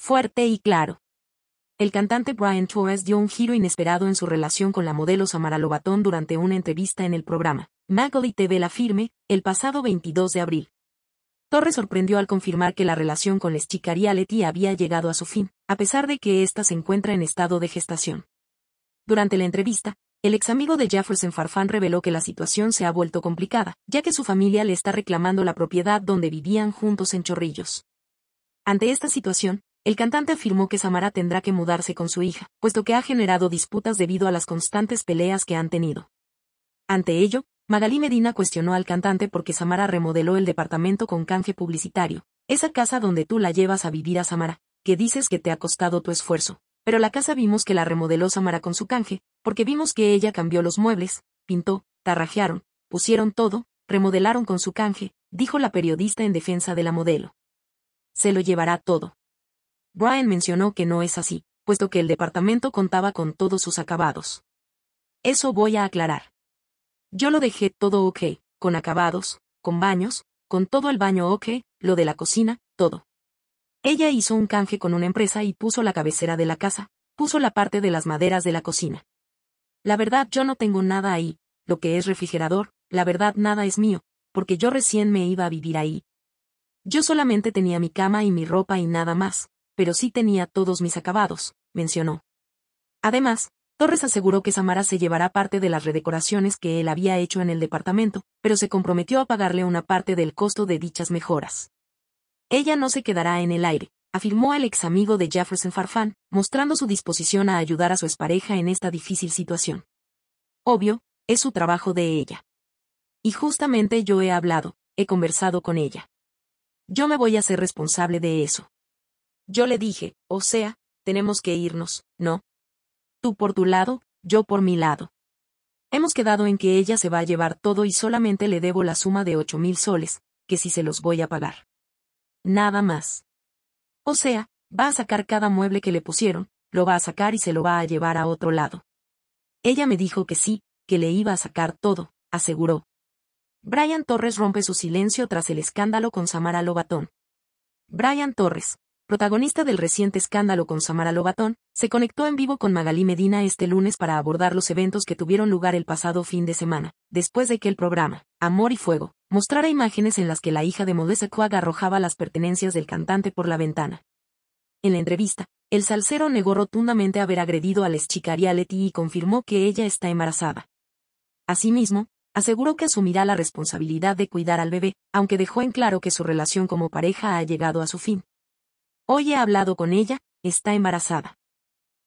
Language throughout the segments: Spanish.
fuerte y claro. El cantante Brian Torres dio un giro inesperado en su relación con la modelo Samara Lobatón durante una entrevista en el programa Magali TV La Firme, el pasado 22 de abril. Torres sorprendió al confirmar que la relación con Les chicaría Letty había llegado a su fin, a pesar de que ésta se encuentra en estado de gestación. Durante la entrevista, el ex amigo de Jefferson Farfán reveló que la situación se ha vuelto complicada, ya que su familia le está reclamando la propiedad donde vivían juntos en Chorrillos. Ante esta situación, el cantante afirmó que Samara tendrá que mudarse con su hija, puesto que ha generado disputas debido a las constantes peleas que han tenido. Ante ello, Magalí Medina cuestionó al cantante porque Samara remodeló el departamento con canje publicitario, esa casa donde tú la llevas a vivir a Samara, que dices que te ha costado tu esfuerzo. Pero la casa vimos que la remodeló Samara con su canje, porque vimos que ella cambió los muebles, pintó, tarrajearon, pusieron todo, remodelaron con su canje, dijo la periodista en defensa de la modelo. Se lo llevará todo. Brian mencionó que no es así, puesto que el departamento contaba con todos sus acabados. Eso voy a aclarar. Yo lo dejé todo ok, con acabados, con baños, con todo el baño ok, lo de la cocina, todo. Ella hizo un canje con una empresa y puso la cabecera de la casa, puso la parte de las maderas de la cocina. La verdad yo no tengo nada ahí, lo que es refrigerador, la verdad nada es mío, porque yo recién me iba a vivir ahí. Yo solamente tenía mi cama y mi ropa y nada más, pero sí tenía todos mis acabados, mencionó. Además, Torres aseguró que Samara se llevará parte de las redecoraciones que él había hecho en el departamento, pero se comprometió a pagarle una parte del costo de dichas mejoras. Ella no se quedará en el aire, afirmó el ex amigo de Jefferson Farfán, mostrando su disposición a ayudar a su expareja en esta difícil situación. Obvio, es su trabajo de ella. Y justamente yo he hablado, he conversado con ella. Yo me voy a ser responsable de eso. Yo le dije, o sea, tenemos que irnos, ¿no? Tú por tu lado, yo por mi lado. Hemos quedado en que ella se va a llevar todo y solamente le debo la suma de ocho mil soles, que si se los voy a pagar. Nada más. O sea, va a sacar cada mueble que le pusieron, lo va a sacar y se lo va a llevar a otro lado. Ella me dijo que sí, que le iba a sacar todo, aseguró. Brian Torres rompe su silencio tras el escándalo con Samara Lobatón. Brian Torres, protagonista del reciente escándalo con Samara Lobatón, se conectó en vivo con Magalí Medina este lunes para abordar los eventos que tuvieron lugar el pasado fin de semana, después de que el programa, Amor y Fuego, mostrara imágenes en las que la hija de Modessa Coag arrojaba las pertenencias del cantante por la ventana. En la entrevista, el salsero negó rotundamente haber agredido a Les Leti y confirmó que ella está embarazada. Asimismo, aseguró que asumirá la responsabilidad de cuidar al bebé, aunque dejó en claro que su relación como pareja ha llegado a su fin. Hoy he hablado con ella, está embarazada.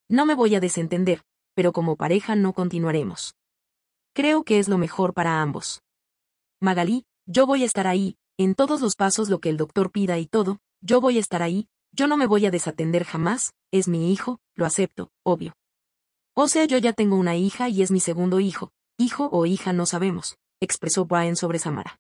No me voy a desentender, pero como pareja no continuaremos. Creo que es lo mejor para ambos. Magalí, yo voy a estar ahí, en todos los pasos lo que el doctor pida y todo, yo voy a estar ahí, yo no me voy a desatender jamás, es mi hijo, lo acepto, obvio. O sea, yo ya tengo una hija y es mi segundo hijo, hijo o hija no sabemos, expresó Brian sobre Samara.